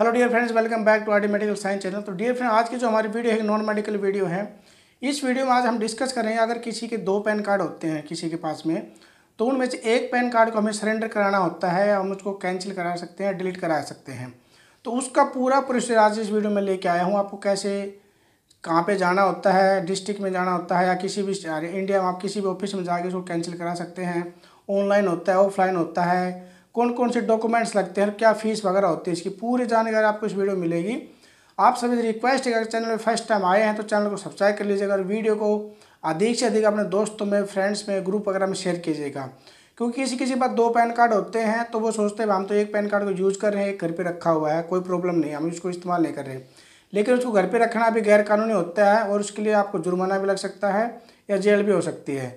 hello dear friends welcome back to our medical science channel तो dear friend आज की जो हमारी वीडियो है नॉन मेडिकल वीडियो है इस वीडियो में आज हम डिस्कस करेंगे अगर किसी के दो पैन कार्ड होते हैं किसी के पास में तो उनमें से एक पैन कार्ड को हमें सरेंडर कराना होता है या हम उसको कैंसिल करा सकते हैं डिलीट करा सकते हैं तो उसका पूरा प्रोसीजर आज इस वीडियो में लेके आया हूँ आपको कैसे कहाँ पर जाना होता है डिस्ट्रिक्ट में जाना होता है या किसी भी इंडिया में आप किसी भी ऑफिस में जाके उसको कैंसिल करा सकते हैं ऑनलाइन होता है ऑफलाइन होता है कौन कौन से डॉक्यूमेंट्स लगते हैं क्या फ़ीस वगैरह होती है इसकी पूरी जानकारी आपको इस वीडियो मिलेगी आप सभी रिक्वेस्ट है अगर चैनल में फर्स्ट टाइम आए हैं तो चैनल को सब्सक्राइब कर लीजिएगा और वीडियो को अधिक से अधिक अपने दोस्तों में फ्रेंड्स में ग्रुप वगैरह में शेयर कीजिएगा क्योंकि किसी किसी पास दो पैन कार्ड होते हैं तो वो सोचते हैं हम तो एक पैन कार्ड को यूज़ कर रहे हैं एक घर पर रखा हुआ है कोई प्रॉब्लम नहीं हम इसको इस्तेमाल नहीं कर रहे लेकिन उसको घर पर रखना भी गैरकानूनी होता है और उसके लिए आपको जुर्माना भी लग सकता है या जेल भी हो सकती है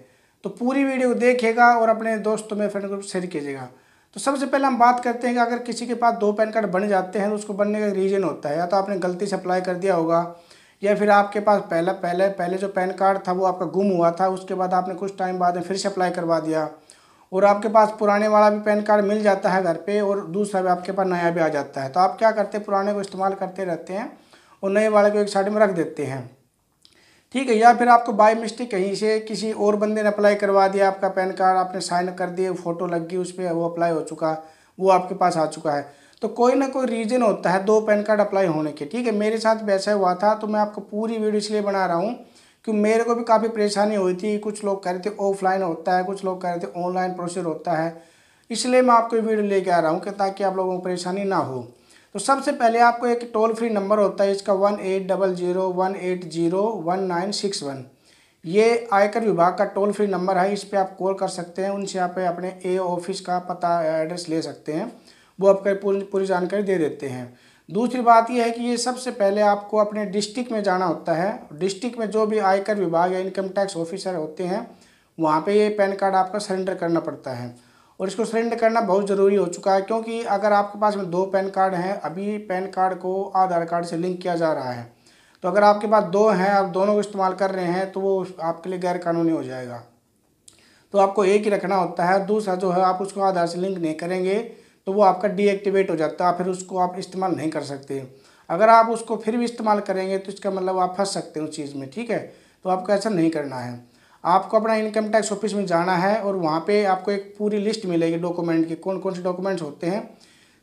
तो पूरी वीडियो देखिएगा और अपने दोस्तों में फ्रेंड ग्रुप शेयर कीजिएगा तो सबसे पहले हम बात करते हैं कि अगर किसी के पास दो पैन कार्ड बन जाते हैं तो उसको बनने का रीज़न होता है या तो आपने गलती से अप्लाई कर दिया होगा या फिर आपके पास पहला पहले पहले जो पैन कार्ड था वो आपका गुम हुआ था उसके बाद आपने कुछ टाइम बाद में फिर से अप्लाई करवा दिया और आपके पास पुराने वाला भी पैन कार्ड मिल जाता है घर पर और दूसरा भी आपके पास नया भी आ जाता है तो आप क्या करते हैं पुराने को इस्तेमाल करते रहते हैं और नए वाले को एक साइड में रख देते हैं ठीक है या फिर आपको बाई मिस्टेक कहीं से किसी और बंदे ने अप्लाई करवा दिया आपका पैन कार्ड आपने साइन कर दिए फ़ोटो लग गई उस पर वो अप्लाई हो चुका वो आपके पास आ चुका है तो कोई ना कोई रीज़न होता है दो पैन कार्ड अप्लाई होने के ठीक है मेरे साथ वैसा हुआ था तो मैं आपको पूरी वीडियो इसलिए बना रहा हूँ कि मेरे को भी काफ़ी परेशानी हुई थी कुछ लोग कह रहे थे ऑफलाइन होता है कुछ लोग कह रहे थे ऑनलाइन प्रोसेस होता है इसलिए मैं आपको वीडियो लेके आ रहा हूँ कि ताकि आप लोगों को परेशानी ना हो तो सबसे पहले आपको एक टोल फ्री नंबर होता है इसका one eight double zero one eight zero one nine six one ये आयकर विभाग का टोल फ्री नंबर है इस पर आप कॉल कर सकते हैं उनसे आप अपने ए ऑफिस का पता एड्रेस ले सकते हैं वो आपको पूरी पूरी जानकारी दे देते हैं दूसरी बात यह है कि ये सबसे पहले आपको अपने डिस्ट्रिक्ट में जाना होता है डिस्ट्रिक्ट में जो भी आयकर विभाग या इनकम टैक्स ऑफिसर होते हैं वहाँ पे ये पैन कार्ड आपका सरेंडर करना पड़ता है और इसको सरेंडर करना बहुत ज़रूरी हो चुका है क्योंकि अगर आपके पास में दो पैन कार्ड हैं अभी पैन कार्ड को आधार कार्ड से लिंक किया जा रहा है तो अगर आपके पास दो हैं आप दोनों को इस्तेमाल कर रहे हैं तो वो आपके लिए गैर कानूनी हो जाएगा तो आपको एक ही रखना होता है दूसरा जो है आप उसको आधार से लिंक नहीं करेंगे तो वो आपका डीएक्टिवेट हो जाता है फिर उसको आप इस्तेमाल नहीं कर सकते अगर आप उसको फिर भी इस्तेमाल करेंगे तो इसका मतलब आप फंस सकते हैं उस चीज़ में ठीक है तो आपको ऐसा नहीं करना है आपको अपना इनकम टैक्स ऑफिस में जाना है और वहाँ पे आपको एक पूरी लिस्ट मिलेगी डॉक्यूमेंट की कौन कौन से डॉक्यूमेंट्स होते हैं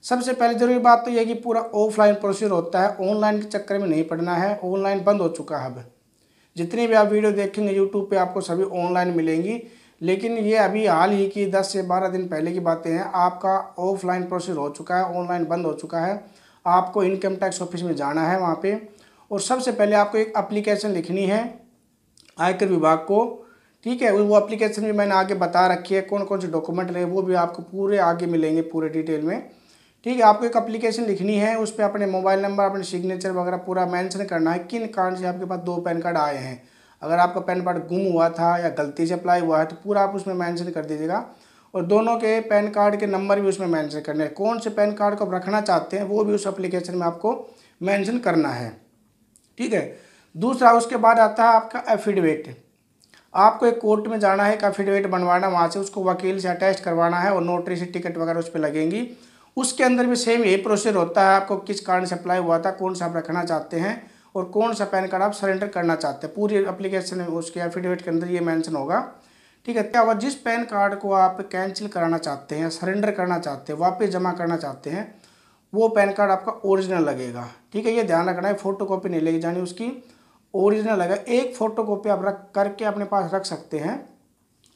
सबसे पहले जरूरी बात तो यह कि पूरा ऑफलाइन प्रोसीजर होता है ऑनलाइन के चक्कर में नहीं पड़ना है ऑनलाइन बंद हो चुका है अब जितनी भी आप वीडियो देखेंगे यूट्यूब पर आपको सभी ऑनलाइन मिलेंगी लेकिन ये अभी हाल ही की 10 से 12 दिन पहले की बातें हैं आपका ऑफलाइन प्रोसेस हो चुका है ऑनलाइन बंद हो चुका है आपको इनकम टैक्स ऑफिस में जाना है वहाँ पे और सबसे पहले आपको एक एप्लीकेशन लिखनी है आयकर विभाग को ठीक है वो एप्लीकेशन भी मैंने आगे बता रखी है कौन कौन से डॉक्यूमेंट रहे वो भी आपको पूरे आगे मिलेंगे पूरे डिटेल में ठीक है आपको एक एप्लीकेशन लिखनी है उस पर अपने मोबाइल नंबर अपने सिग्नेचर वगैरह पूरा मेंशन करना है किन कारण से आपके पास दो पैन कार्ड आए हैं अगर आपका पैन कार्ड गुम हुआ था या गलती से अप्लाई हुआ है तो पूरा आप उसमें मैंशन कर दीजिएगा और दोनों के पैन कार्ड के नंबर भी उसमें मैंशन करने हैं कौन से पैन कार्ड को आप रखना चाहते हैं वो भी उस एप्लीकेशन में आपको मैंशन करना है ठीक है दूसरा उसके बाद आता है आपका एफिडेविट आपको एक कोर्ट में जाना है एक अफिडेविट बनवाना वहाँ से उसको वकील से अटैच करवाना है और नोटरी से टिकट वगैरह उस पर लगेंगी उसके अंदर भी सेम यही प्रोसेस होता है आपको किस कारण से अप्लाई हुआ था कौन सा आप रखना चाहते हैं और कौन सा पैन कार्ड आप सरेंडर करना चाहते हैं पूरी अप्लीकेशन उसके एफिडेविट के अंदर ये मैंशन होगा ठीक है और जिस पैन कार्ड को आप कैंसिल कराना चाहते हैं सरेंडर करना चाहते हैं वापस जमा करना चाहते हैं वो पैन कार्ड आपका ओरिजिनल लगेगा ठीक है ये ध्यान रखना है फ़ोटो कॉपी नहीं लेके जानी उसकी ओरिजिनल अगर एक फ़ोटो कॉपी आप रख करके अपने पास रख सकते हैं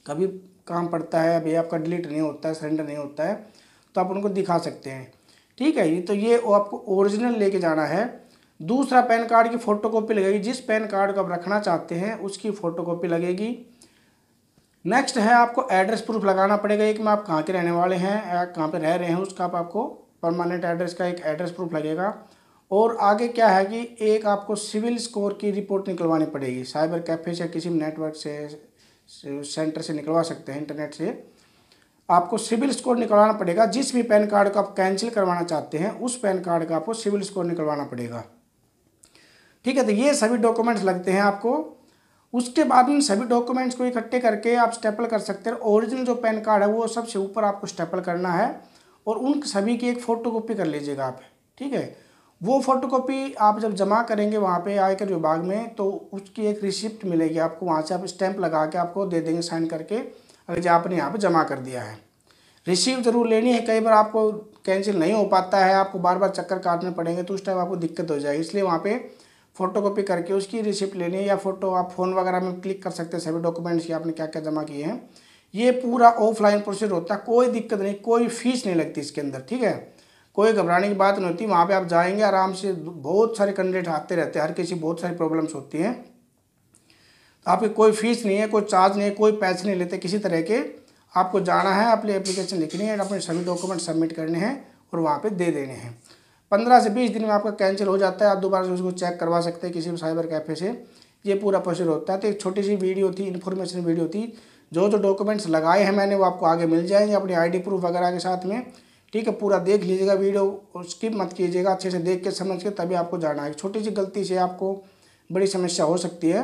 कभी काम पड़ता है अभी आपका डिलीट नहीं होता है सरेंडर नहीं होता है तो आप उनको दिखा सकते हैं ठीक है ये तो ये आपको ओरिजिनल लेके जाना है दूसरा पैन कार्ड की फ़ोटो कॉपी लगेगी जिस पैन कार्ड को आप रखना चाहते हैं उसकी फ़ोटो कॉपी लगेगी नेक्स्ट है आपको एड्रेस प्रूफ लगाना पड़ेगा एक में आप कहाँ के रहने वाले हैं या कहाँ पर रह रहे हैं उसका आप आपको परमानेंट एड्रेस का एक एड्रेस प्रूफ लगेगा और आगे क्या है कि एक आपको सिविल स्कोर की रिपोर्ट निकलवानी पड़ेगी साइबर कैफे से किसी नेटवर्क से सेंटर से निकलवा सकते हैं इंटरनेट से आपको सिविल स्कोर निकलवाना पड़ेगा जिस भी पैन कार्ड को आप कैंसिल करवाना चाहते हैं उस पैन कार्ड का आपको सिविल स्कोर निकलवाना पड़ेगा ठीक है तो ये सभी डॉक्यूमेंट्स लगते हैं आपको उसके बाद इन सभी डॉक्यूमेंट्स को इकट्ठे करके आप स्टेपल कर सकते हैं ओरिजिनल जो पैन कार्ड है वो सबसे ऊपर आपको स्टेपल करना है और उन सभी की एक फ़ोटो कॉपी कर लीजिएगा आप ठीक है वो फोटोकॉपी आप जब जमा करेंगे वहाँ पे आयकर विभाग में तो उसकी एक रिसिप्ट मिलेगी आपको वहाँ से आप स्टैंप लगा के आपको दे देंगे साइन करके अगर जो आपने यहाँ पर जमा कर दिया है रिसीव ज़रूर लेनी है कई बार आपको कैंसिल नहीं हो पाता है आपको बार बार चक्कर काटने पड़ेंगे तो उस टाइम आपको दिक्कत हो जाएगी इसलिए वहाँ पर फ़ोटोकॉपी करके उसकी रिसिप्ट लेनी है या फ़ोटो आप फ़ोन वगैरह में क्लिक कर सकते हैं सभी डॉक्यूमेंट्स की आपने क्या क्या जमा किए हैं ये पूरा ऑफलाइन प्रोसेस होता है कोई दिक्कत नहीं कोई फीस नहीं लगती इसके अंदर ठीक है कोई घबराने की बात नहीं होती वहाँ पे आप जाएंगे आराम से बहुत सारे कैंडिडेट आते रहते हैं हर किसी बहुत सारी प्रॉब्लम्स होती हैं तो आपकी कोई फीस नहीं है कोई चार्ज नहीं है कोई पैसे नहीं लेते किसी तरह के आपको जाना है अपनी एप्लीकेशन लिखनी है अपने सभी डॉक्यूमेंट सबमिट करने हैं और वहाँ पर दे देने हैं पंद्रह से बीस दिन में आपका कैंसिल हो जाता है आप दोबारा से उसको चेक करवा सकते हैं किसी भी साइबर कैफ़े से ये पूरा प्रोसीजर होता है तो एक छोटी सी वीडियो थी इन्फॉर्मेशन वीडियो थी जो जो डॉक्यूमेंट्स लगाए हैं मैंने वो आपको आगे मिल जाएंगे अपनी आईडी प्रूफ वगैरह के साथ में ठीक है पूरा देख लीजिएगा वीडियो स्किप मत कीजिएगा अच्छे से देख के समझ के तभी आपको जाना है छोटी सी गलती से आपको बड़ी समस्या हो सकती है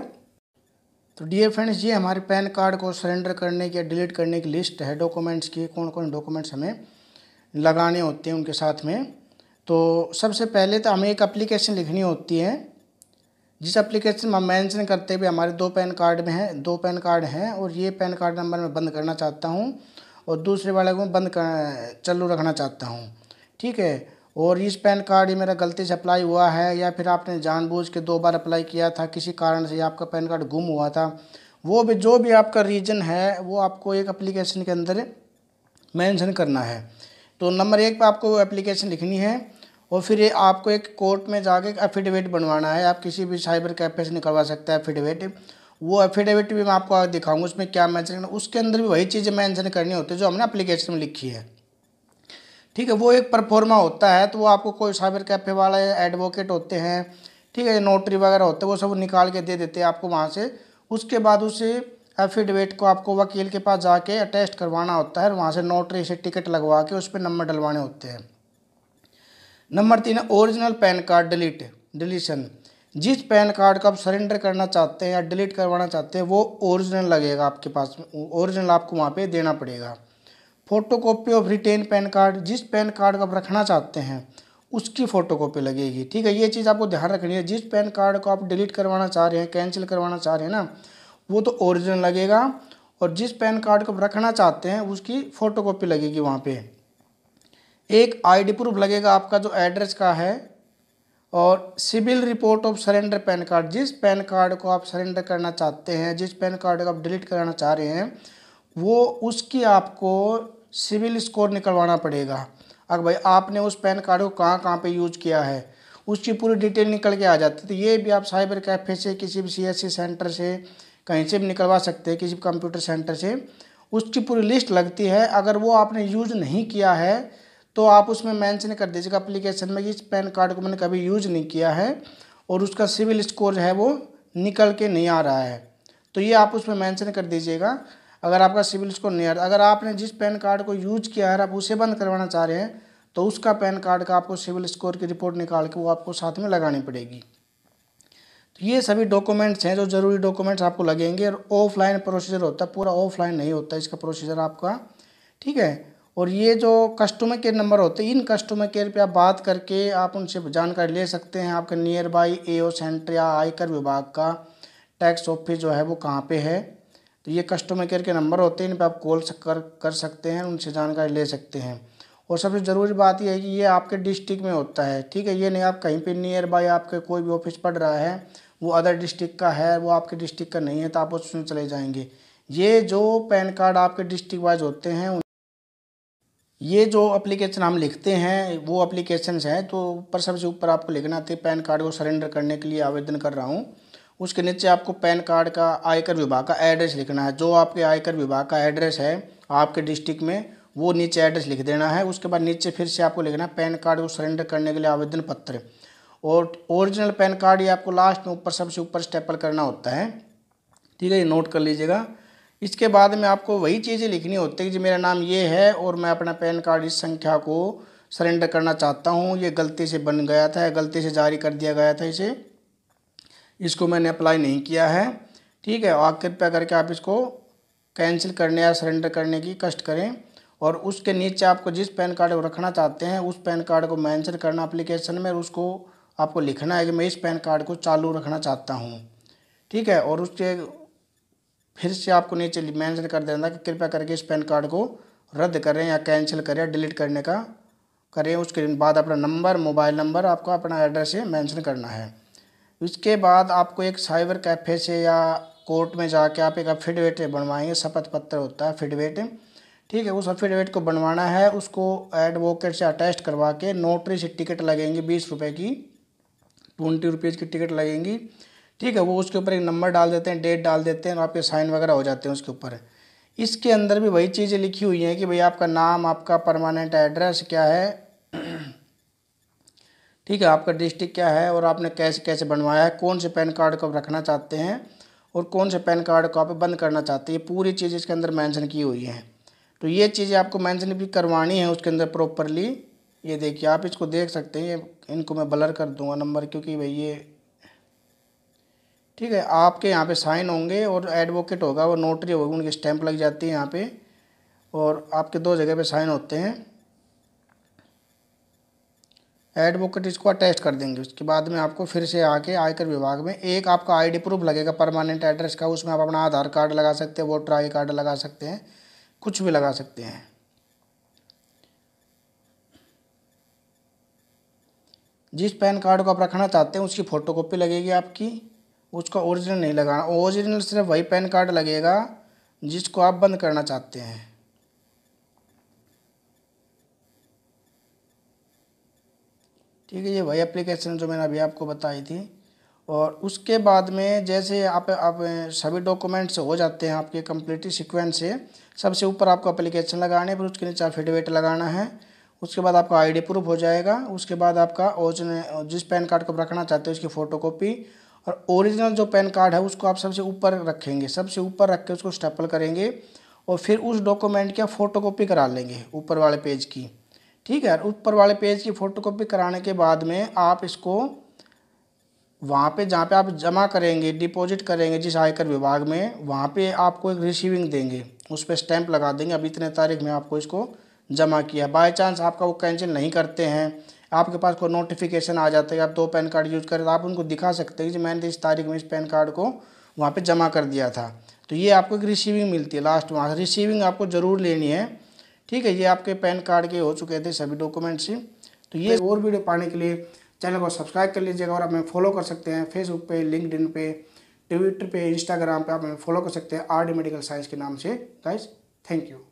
तो डियर फ्रेंड्स ये हमारे पैन कार्ड को सरेंडर करने की या डिलीट करने की लिस्ट है डॉक्यूमेंट्स की कौन कौन डॉक्यूमेंट्स हमें लगाने होते हैं उनके साथ में तो सबसे पहले तो हमें एक अप्लीकेशन लिखनी होती है जिस अप्लीकेशन में मैंशन करते हुए हमारे दो पैन कार्ड में हैं दो पैन कार्ड हैं और ये पैन कार्ड नंबर मैं बंद करना चाहता हूँ और दूसरे वाले को बंद कर चालू रखना चाहता हूँ ठीक है और इस पैन कार्ड ये मेरा गलती से अप्लाई हुआ है या फिर आपने जानबूझ के दो बार अप्लाई किया था किसी कारण से आपका पैन कार्ड गुम हुआ था वो भी जो भी आपका रीजन है वो आपको एक एप्लीकेशन के अंदर मेंशन करना है तो नंबर एक पर आपको वो एप्लीकेशन लिखनी है और फिर आपको एक कोर्ट में जाके एफिडेविट बनवाना है आप किसी भी साइबर कैफे से निकलवा सकते हैं एफिडेविट वो एफिडेविट भी मैं आपको दिखाऊंगा उसमें क्या मैंशन करना उसके अंदर भी वही चीज़ें मैंशन करनी होती है जो हमने अप्लीकेशन में लिखी है ठीक है वो एक परफॉर्मा होता है तो वो आपको कोई साइबर कैफे वाला एडवोकेट होते हैं ठीक है नोटरी वगैरह होते हैं वो सब निकाल के दे देते हैं आपको वहाँ से उसके बाद उसे एफिडेविट को आपको वकील के पास जाके अटेस्ट करवाना होता है और वहाँ से नोटरी से टिकट लगवा के उस पर नंबर डलवाने होते हैं नंबर तीन है original PAN card delete deletion जिस पैन कार्ड का आप सरेंडर करना चाहते हैं या डिलीट करवाना चाहते हैं वो ओरिजिनल लगेगा आपके पास ओरिजिनल आपको वहाँ पे देना पड़ेगा photo of retain PAN card जिस पैन कार्ड का आप रखना चाहते हैं उसकी फ़ोटो लगेगी ठीक है ये चीज़ आपको ध्यान रखनी है जिस पैन कार्ड को आप डिलीट करवाना चाह रहे हैं कैंसिल करवाना चाह रहे हैं ना वो तो ओरिजिनल लगेगा और जिस पैन कार्ड को रखना चाहते हैं उसकी फ़ोटो लगेगी वहाँ पर एक आईडी प्रूफ लगेगा आपका जो एड्रेस का है और CIBIL report of surrender PAN card जिस पैन कार्ड को आप सरेंडर करना चाहते हैं जिस पैन कार्ड को आप डिलीट कराना चाह रहे हैं वो उसकी आपको सिविल स्कोर निकलवाना पड़ेगा अगर भाई आपने उस पैन कार्ड को कहाँ कहाँ पे यूज किया है उसकी पूरी डिटेल निकल के आ जाती है तो ये भी आप साइबर कैफ़े से किसी भी सी सेंटर से कहीं से भी निकलवा सकते हैं किसी भी कंप्यूटर सेंटर से उसकी पूरी लिस्ट लगती है अगर वो आपने यूज नहीं किया है तो आप उसमें मैंशन कर दीजिएगा अप्लीकेशन में कि इस पैन कार्ड को मैंने कभी यूज नहीं किया है और उसका सिविल स्कोर जो है वो निकल के नहीं आ रहा है तो ये आप उसमें मैंशन कर दीजिएगा अगर आपका सिविल स्कोर नहीं आ रहा अगर आपने जिस पैन कार्ड को यूज किया है आप उसे बंद करवाना चाह रहे हैं तो उसका पैन कार्ड का आपको सिविल स्कोर की रिपोर्ट निकाल के वो आपको साथ में लगानी पड़ेगी तो ये सभी डॉक्यूमेंट्स हैं जो ज़रूरी डॉक्यूमेंट्स आपको लगेंगे और ऑफलाइन प्रोसीजर होता है पूरा ऑफलाइन नहीं होता इसका प्रोसीजर आपका ठीक है और ये जो कस्टमर केयर नंबर होते हैं इन कस्टमर केयर पे आप बात करके आप उनसे जानकारी ले सकते हैं आपके nearby A O centre या आयकर विभाग का टैक्स ऑफिस जो है वो कहाँ पे है तो ये कस्टमर केयर के नंबर होते हैं इन पर आप कॉल कर कर सकते हैं उनसे जानकारी ले सकते हैं और सबसे ज़रूरी बात यह है कि ये आपके डिस्ट्रिक्ट में होता है ठीक है ये नहीं आप कहीं पर नियर बाई आपके कोई भी ऑफिस पड़ रहा है वो अदर डिस्ट्रिक्ट का है वो आपके डिस्ट्रिक्ट का नहीं है तो आप उसमें चले जाएँगे ये जो पैन कार्ड आपके डिस्ट्रिक्ट वाइज होते हैं ये जो अप्लीकेशन हम लिखते हैं वो अप्लीकेशन हैं तो ऊपर सबसे ऊपर आपको लिखना थे तो पैन कार्ड को सरेंडर करने के लिए आवेदन कर रहा हूँ उसके नीचे आपको पैन कार्ड का आयकर विभाग का एड्रेस लिखना है जो आपके आयकर विभाग का एड्रेस है आपके डिस्ट्रिक्ट में वो नीचे एड्रेस लिख देना है उसके बाद नीचे फिर से आपको लिखना है पैन कार्ड को सरेंडर करने के लिए आवेदन पत्र और ओरिजिनल पैन कार्ड ये आपको लास्ट में ऊपर सबसे ऊपर स्टेपल करना होता है ठीक है ये नोट कर लीजिएगा इसके बाद में आपको वही चीज़ें लिखनी होती है कि मेरा नाम ये है और मैं अपना पैन कार्ड इस संख्या को सरेंडर करना चाहता हूँ ये गलती से बन गया था गलती से जारी कर दिया गया था इसे इसको मैंने अप्लाई नहीं किया है ठीक है और कृपया करके आप इसको कैंसिल करने या सरेंडर करने की कष्ट करें और उसके नीचे आपको जिस पैन कार्ड को रखना चाहते हैं उस पैन कार्ड को मैंसन करना अप्लीकेशन में और उसको आपको लिखना है कि मैं इस पैन कार्ड को चालू रखना चाहता हूँ ठीक है और उसके फिर से आपको नीचे मैंशन कर देना कि कृपया करके इस पैन कार्ड को रद्द करें या कैंसिल करें या डिलीट करने का करें उसके बाद अपना नंबर मोबाइल नंबर आपको अपना एड्रेस है मेंशन करना है उसके बाद आपको एक साइबर कैफ़े से या कोर्ट में जाके आप एक अफिडेविट बनवाएंगे शपथ पत्र होता है अफिडेविट ठीक है उस अफिडेविट को बनवाना है उसको एडवोकेट से अटैच करवा के नोटरी से टिकट लगेंगी बीस रुपये की ट्वेंटी रुपीज़ की टिकट लगेंगी ठीक है वो उसके ऊपर एक नंबर डाल देते हैं डेट डाल देते हैं और आपके साइन वगैरह हो जाते हैं उसके ऊपर इसके अंदर भी वही चीज़ें लिखी हुई हैं कि भाई आपका नाम आपका परमानेंट एड्रेस क्या है ठीक है आपका डिस्ट्रिक्ट क्या है और आपने कैसे कैसे बनवाया है कौन से पैन कार्ड को आप रखना चाहते हैं और कौन से पैन कार्ड को आप बंद करना चाहते हैं ये पूरी चीज़ इसके अंदर मैंशन की हुई है तो ये चीज़ें आपको मैंशन भी करवानी है उसके अंदर प्रॉपरली ये देखिए आप इसको देख सकते हैं इनको मैं ब्लर कर दूंगा नंबर क्योंकि भाई ये ठीक है आपके यहाँ पे साइन होंगे और एडवोकेट होगा वो नोटरी होगी उनकी स्टैंप लग जाती है यहाँ पे और आपके दो जगह पे साइन होते हैं एडवोकेट इसको अटेस्ट कर देंगे उसके बाद में आपको फिर से आके आयकर विभाग में एक आपका आईडी प्रूफ लगेगा परमानेंट एड्रेस का उसमें आप अपना आधार कार्ड लगा सकते हैं वोटर आई कार्ड लगा सकते हैं कुछ भी लगा सकते हैं जिस पैन कार्ड को आप रखना चाहते हैं उसकी फ़ोटोकॉपी लगेगी आपकी उसका ओरिजिनल नहीं लगाना ओरिजिनल सिर्फ वही पैन कार्ड लगेगा जिसको आप बंद करना चाहते हैं ठीक है ये वही एप्लीकेशन जो मैंने अभी आपको बताई थी और उसके बाद में जैसे आप आप सभी डॉक्यूमेंट्स हो जाते हैं आपके कंप्लीट सिक्वेंस से सबसे ऊपर आपको एप्लीकेशन लगाने फिर उसके नीचे फिडवेट लगाना है उसके बाद आपका आईडी प्रूफ हो जाएगा उसके बाद आपका ओरिजिनल जिस पैन कार्ड को रखना चाहते हो उसकी फ़ोटो और ओरिजिनल जो पैन कार्ड है उसको आप सबसे ऊपर रखेंगे सबसे ऊपर रख के उसको स्टेपल करेंगे और फिर उस डॉक्यूमेंट की फ़ोटोकॉपी करा लेंगे ऊपर वाले पेज की ठीक है ऊपर वाले पेज की फ़ोटोकॉपी कराने के बाद में आप इसको वहाँ पे जहाँ पे आप जमा करेंगे डिपॉजिट करेंगे जिस आयकर विभाग में वहाँ पे आपको एक रिसीविंग देंगे उस पर स्टैंप लगा देंगे अब इतने तारीख में आपको इसको जमा किया बाय चांस आपका वो कैंसिल नहीं करते हैं आपके पास कोई नोटिफिकेशन आ जाता है आप दो पैन कार्ड यूज़ करें तो आप उनको दिखा सकते हैं कि मैंने तो इस तारीख में इस पैन कार्ड को वहाँ पर जमा कर दिया था तो ये आपको एक रिसीविंग मिलती है लास्ट वहाँ रिसीविंग आपको ज़रूर लेनी है ठीक है ये आपके पैन कार्ड के हो चुके थे सभी डॉक्यूमेंट्स ही तो ये और वीडियो पाने के लिए चैनल को सब्सक्राइब कर लीजिएगा और आप हमें फॉलो कर सकते हैं फेसबुक पे लिंकड पे ट्विटर पे इंस्टाग्राम पे आप हमें फॉलो कर सकते हैं आर डी मेडिकल साइंस के नाम से गाइज थैंक यू